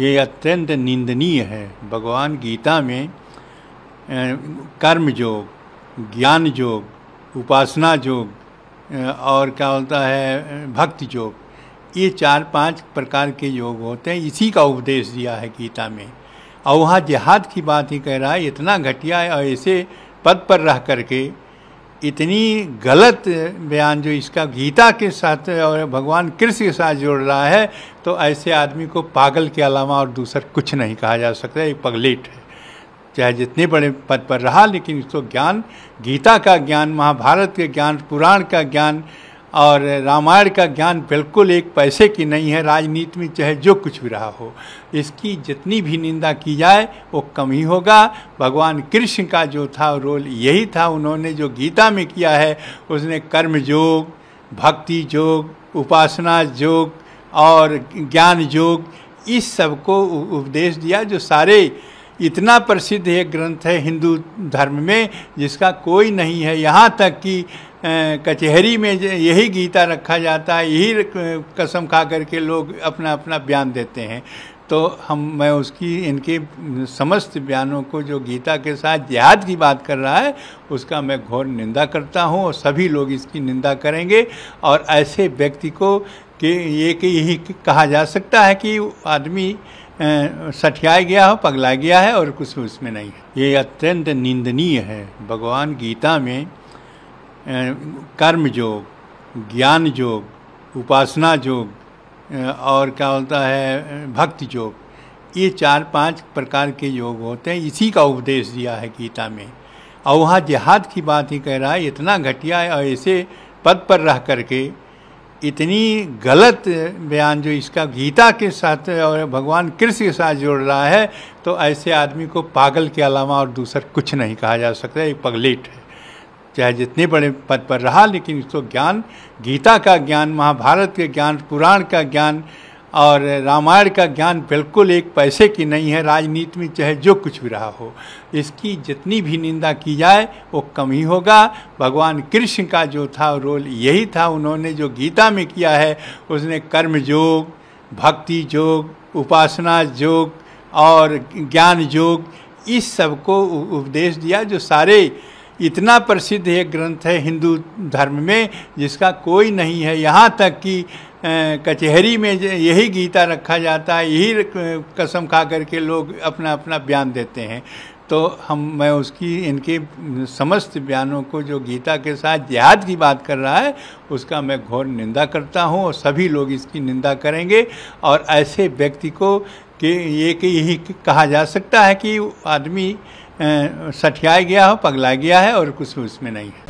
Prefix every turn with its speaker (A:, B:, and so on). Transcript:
A: ये अत्यंत निंदनीय है भगवान गीता में कर्म योग ज्ञान योग उपासना योग और क्या होता है भक्ति योग ये चार पांच प्रकार के योग होते हैं इसी का उपदेश दिया है गीता में और वहाँ जिहाद की बात ही कह रहा है इतना घटिया है और ऐसे पद पर रह करके इतनी गलत बयान जो इसका गीता के साथ और भगवान कृष्ण के साथ जोड़ रहा है तो ऐसे आदमी को पागल के अलावा और दूसरा कुछ नहीं कहा जा सकता ये पगलेट है चाहे जितने बड़े पद पर रहा लेकिन इसको ज्ञान गीता का ज्ञान महाभारत के ज्ञान पुराण का ज्ञान और रामायण का ज्ञान बिल्कुल एक पैसे की नहीं है राजनीति में चाहे जो कुछ भी रहा हो इसकी जितनी भी निंदा की जाए वो कम ही होगा भगवान कृष्ण का जो था रोल यही था उन्होंने जो गीता में किया है उसने कर्म योग भक्ति योग उपासना योग और ज्ञान योग इस सब को उपदेश दिया जो सारे इतना प्रसिद्ध एक ग्रंथ है हिंदू धर्म में जिसका कोई नहीं है यहाँ तक कि कचहरी में यही गीता रखा जाता है यही कसम खा करके लोग अपना अपना बयान देते हैं तो हम मैं उसकी इनके समस्त बयानों को जो गीता के साथ जिहाद की बात कर रहा है उसका मैं घोर निंदा करता हूँ और सभी लोग इसकी निंदा करेंगे और ऐसे व्यक्ति को कि ये कि यही कहा जा सकता है कि आदमी सठियाया गया हो पगला गया है और कुछ उसमें नहीं है ये अत्यंत निंदनीय है भगवान गीता में कर्म योग ज्ञान योग उपासना योग और क्या होता है भक्ति योग ये चार पांच प्रकार के योग होते हैं इसी का उपदेश दिया है गीता में और वहाँ जिहाद की बात ही कह रहा है इतना घटिया है और ऐसे पद पर रह करके इतनी गलत बयान जो इसका गीता के साथ और भगवान कृष्ण के साथ जोड़ रहा है तो ऐसे आदमी को पागल के अलावा और दूसरा कुछ नहीं कहा जा सकता ये पगलेट है चाहे जितने बड़े पद पर रहा लेकिन इसको ज्ञान गीता का ज्ञान महाभारत के ज्ञान पुराण का ज्ञान और रामायण का ज्ञान बिल्कुल एक पैसे की नहीं है राजनीति में चाहे जो कुछ भी रहा हो इसकी जितनी भी निंदा की जाए वो कम ही होगा भगवान कृष्ण का जो था रोल यही था उन्होंने जो गीता में किया है उसने कर्म योग भक्ति योग उपासना योग और ज्ञान योग इस सब को उपदेश दिया जो सारे इतना प्रसिद्ध एक ग्रंथ है हिंदू धर्म में जिसका कोई नहीं है यहाँ तक कि कचहरी में यही गीता रखा जाता है यही कसम खा करके लोग अपना अपना बयान देते हैं तो हम मैं उसकी इनके समस्त बयानों को जो गीता के साथ जिहाद की बात कर रहा है उसका मैं घोर निंदा करता हूँ और सभी लोग इसकी निंदा करेंगे और ऐसे व्यक्ति को कि ये कि यही कहा जा सकता है कि आदमी सठिया गया हो पगला गया है और कुछ उसमें नहीं है